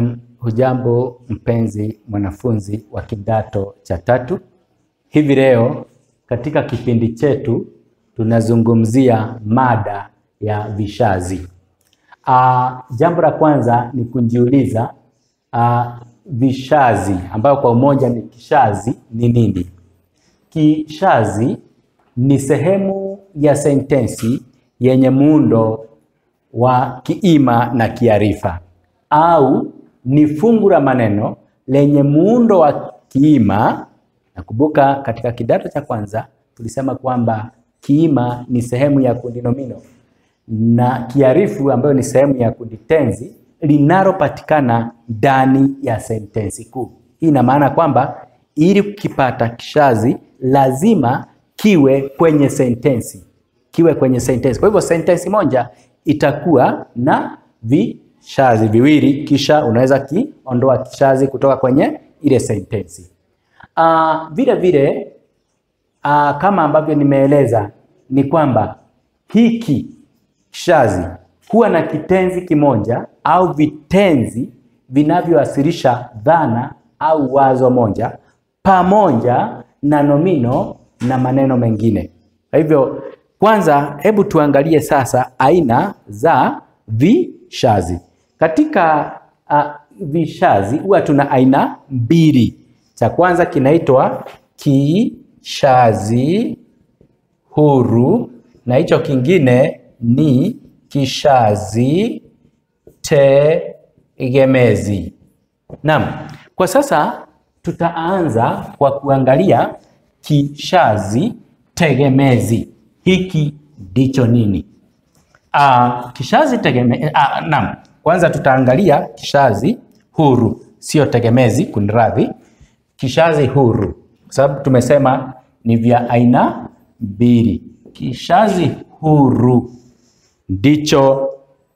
Na hujambo mpenzi mwanafunzi wa kidato cha tatu. Hivi leo katika kipindi chetu tunazungumzia mada ya vishazi. Aa, ah, jambo la kwanza ni kujiuliza ah, vishazi ambayo kwa umoja ni kishazi ni nini? Kishazi ni sehemu ya sentensi yenye muundo wa kiima na kiarifa au ni fungu la maneno lenye muundo wa kiima. Nakumbuka katika kidato cha kwanza tulisema kwamba kiima ni sehemu ya kundi nomino na kiarifu ambayo ni sehemu ya kundi tenzi linalopatikana ndani ya sentensi kuu. Hii ina maana kwamba ili kukipata kishazi lazima kiwe kwenye sentensi, kiwe kwenye sentensi. Kwa hivyo sentensi moja itakuwa na vi kishazi viwili, kisha unaweza kiondoa kishazi kutoka kwenye ile sentensi. Uh, vile vile uh, kama ambavyo nimeeleza ni kwamba hiki kishazi huwa na kitenzi kimoja au vitenzi vinavyowasilisha dhana au wazo moja pamoja na nomino na maneno mengine. Kwa hivyo, kwanza hebu tuangalie sasa aina za vishazi. Katika uh, vishazi huwa tuna aina mbili. Cha kwanza kinaitwa kishazi huru na hicho kingine ni kishazi tegemezi. Naam, kwa sasa tutaanza kwa kuangalia kishazi tegemezi. Hiki ndicho nini? Uh, kishazi tegemezi. Uh, naam kwanza tutaangalia kishazi huru, sio tegemezi, kunradhi, kishazi huru, kwa sababu tumesema ni vya aina mbili. Kishazi huru ndicho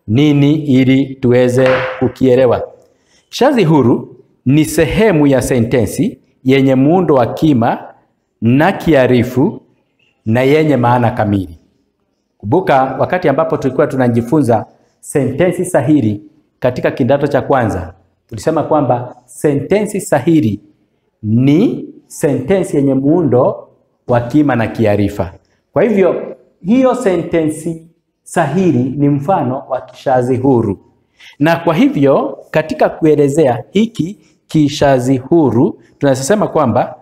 nini, ili tuweze kukielewa. Kishazi huru ni sehemu ya sentensi yenye muundo wa kima na kiarifu na yenye maana kamili. Kumbuka wakati ambapo tulikuwa tunajifunza sentensi sahili katika kidato cha kwanza tulisema kwamba sentensi sahili ni sentensi yenye muundo wa kima na kiarifa. Kwa hivyo hiyo sentensi sahili ni mfano wa kishazi huru, na kwa hivyo katika kuelezea hiki kishazi huru tunasema kwamba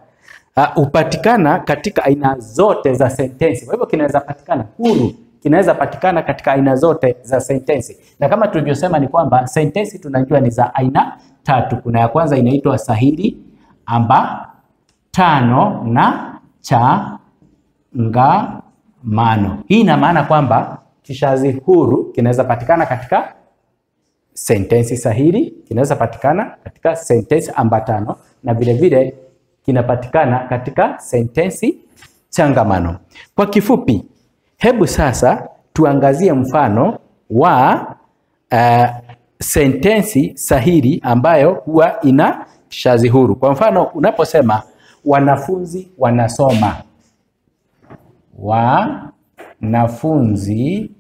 uh, hupatikana uh, katika aina zote za sentensi. Kwa hivyo kinaweza patikana huru kinaweza patikana katika aina zote za sentensi, na kama tulivyosema ni kwamba sentensi tunajua ni za aina tatu. Kuna ya kwanza inaitwa sahili, tano na changamano. Hii ina maana kwamba kishazi huru kinaweza patikana katika sentensi sahili, kinaweza patikana katika sentensi ambatano na vilevile kinapatikana katika sentensi changamano. Kwa kifupi Hebu sasa tuangazie mfano wa uh, sentensi sahili ambayo huwa ina shazi huru. Kwa mfano unaposema wanafunzi wanasoma, wanafunzi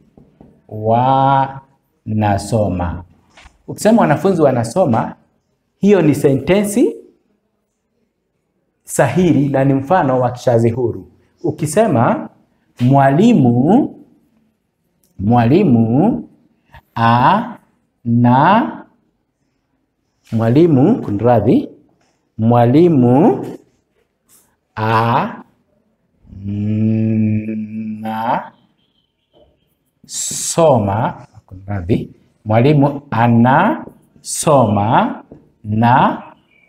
wanasoma. Ukisema wanafunzi wanasoma, hiyo ni sentensi sahili na ni mfano wa kishazi huru. Ukisema mwalimu mwalimu a na mwalimu kunradhi, mwalimu a na soma kunradhi, mwalimu soma na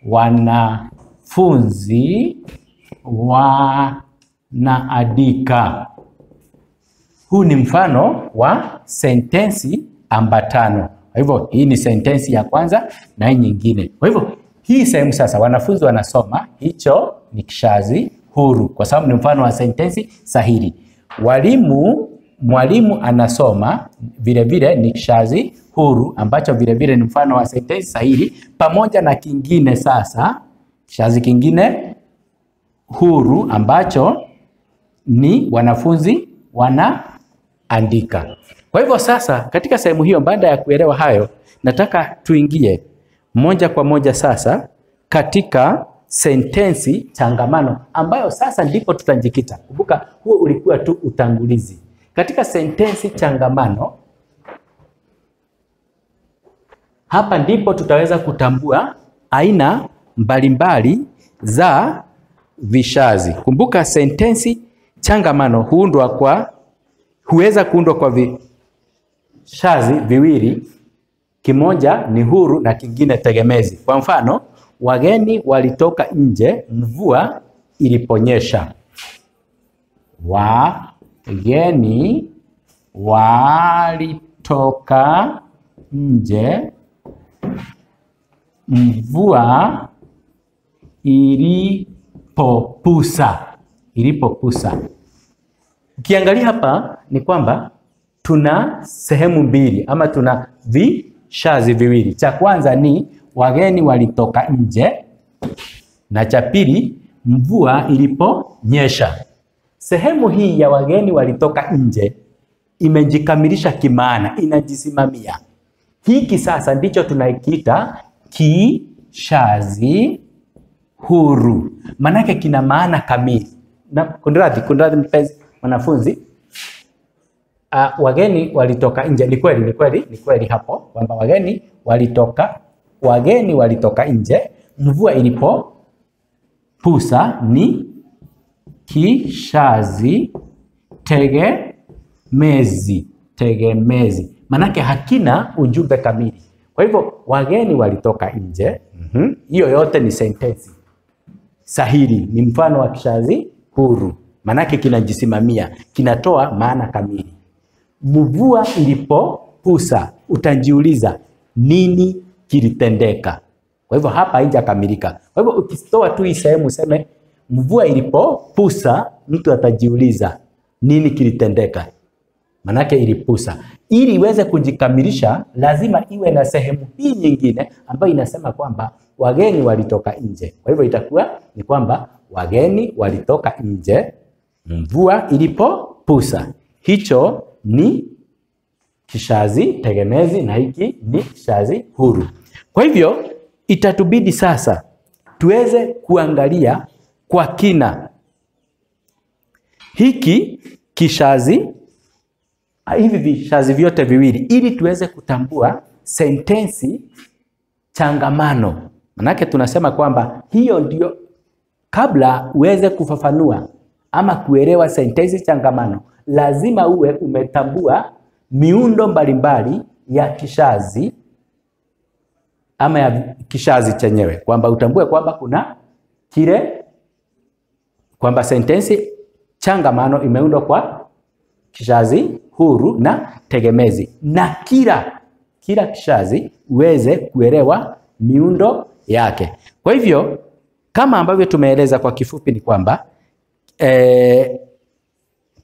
wanafunzi wanaandika. Huu ni mfano wa sentensi ambatano. Kwa hivyo hii ni sentensi ya kwanza na hii nyingine. Kwa hivyo hii sehemu sasa wanafunzi wanasoma, hicho ni kishazi huru kwa sababu ni mfano wa sentensi sahili. Walimu, mwalimu anasoma vilevile ni kishazi huru ambacho vilevile ni mfano wa sentensi sahili pamoja na kingine sasa kishazi kingine huru ambacho ni wanafunzi wana andika. Kwa hivyo sasa, katika sehemu hiyo, baada ya kuelewa hayo, nataka tuingie moja kwa moja sasa katika sentensi changamano ambayo sasa ndipo tutajikita. Kumbuka huo ulikuwa tu utangulizi. Katika sentensi changamano hapa ndipo tutaweza kutambua aina mbalimbali za vishazi. Kumbuka sentensi changamano huundwa kwa huweza kuundwa kwa vishazi viwili, kimoja ni huru na kingine tegemezi. Kwa mfano, wageni walitoka nje mvua iliponyesha. Wageni walitoka nje mvua ilipopusa, ilipopusa. Ukiangalia hapa ni kwamba tuna sehemu mbili ama tuna vishazi viwili. Cha kwanza ni wageni walitoka nje, na cha pili mvua iliponyesha. Sehemu hii ya wageni walitoka nje imejikamilisha kimaana, inajisimamia. Hiki sasa ndicho tunakiita kishazi huru, manake kina maana kamili. Na kunradhi, kunradhi mpenzi wanafunzi uh, ah, wageni walitoka nje. Ni kweli, ni kweli, ni kweli hapo kwamba wageni walitoka wageni walitoka nje. Mvua ilipo pusa ni kishazi tegemezi, tegemezi manake hakina ujumbe kamili. Kwa hivyo wageni walitoka nje, mhm. hiyo mm -hmm. yote ni sentensi sahili, ni mfano wa kishazi huru manake kinajisimamia, kinatoa maana kamili. Mvua ilipopusa, utajiuliza nini kilitendeka? Kwa hivyo hapa haijakamilika. Kwa hivyo ukitoa tu hii sehemu useme mvua ilipopusa, mtu atajiuliza nini kilitendeka, manake ilipusa. Ili iweze kujikamilisha, lazima iwe na sehemu hii nyingine ambayo inasema kwamba wageni walitoka nje. Kwa hivyo itakuwa ni kwamba wageni walitoka nje mvua ilipopusa. Hicho ni kishazi tegemezi na hiki ni kishazi huru. Kwa hivyo itatubidi sasa tuweze kuangalia kwa kina hiki kishazi ah, hivi vishazi vyote viwili ili tuweze kutambua sentensi changamano. Manake tunasema kwamba hiyo ndio, kabla uweze kufafanua ama kuelewa sentensi changamano, lazima uwe umetambua miundo mbalimbali ya kishazi ama ya kishazi chenyewe, kwamba utambue kwamba kuna kile, kwamba sentensi changamano imeundwa kwa kishazi huru na tegemezi, na kila kila kishazi uweze kuelewa miundo yake. Kwa hivyo kama ambavyo tumeeleza kwa kifupi ni kwamba e,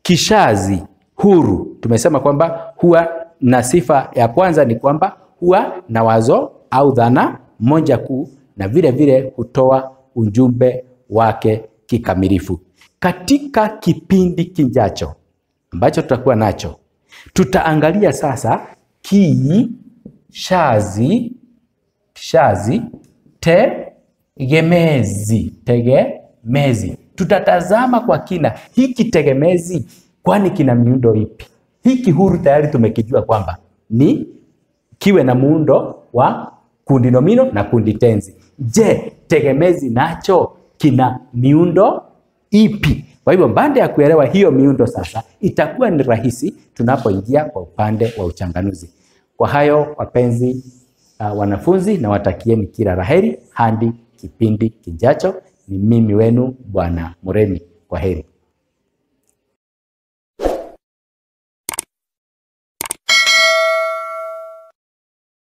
kishazi huru tumesema kwamba huwa na sifa ya kwanza ni kwamba huwa na wazo au dhana moja kuu, na vile vile hutoa ujumbe wake kikamilifu. Katika kipindi kijacho ambacho tutakuwa nacho, tutaangalia sasa kishazi shazi tegemezi tegemezi Tutatazama kwa kina hiki tegemezi, kwani kina miundo ipi? Hiki huru tayari tumekijua kwamba ni kiwe na muundo wa kundi nomino na kundi tenzi. Je, tegemezi nacho kina miundo ipi? Kwa hivyo baada ya kuelewa hiyo miundo sasa, itakuwa ni rahisi tunapoingia kwa upande wa uchanganuzi. Kwa hayo wapenzi uh, wanafunzi, na watakieni kila laheri hadi kipindi kijacho. Ni mimi wenu Bwana Muremi. Kwa heri.